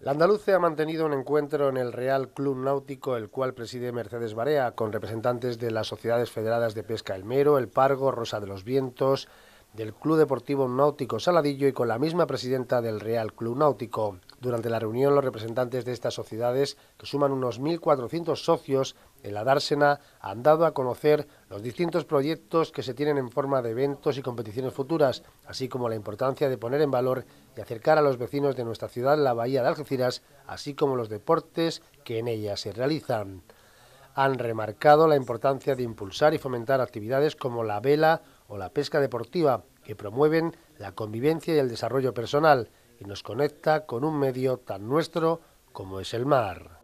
La Andaluce ha mantenido un encuentro en el Real Club Náutico, el cual preside Mercedes Barea, con representantes de las sociedades federadas de pesca El Mero, El Pargo, Rosa de los Vientos, del Club Deportivo Náutico Saladillo y con la misma presidenta del Real Club Náutico. Durante la reunión, los representantes de estas sociedades, que suman unos 1.400 socios en la Dársena, han dado a conocer los distintos proyectos que se tienen en forma de eventos y competiciones futuras, así como la importancia de poner en valor y acercar a los vecinos de nuestra ciudad la bahía de Algeciras, así como los deportes que en ella se realizan. Han remarcado la importancia de impulsar y fomentar actividades como la vela o la pesca deportiva, que promueven la convivencia y el desarrollo personal y nos conecta con un medio tan nuestro como es el mar.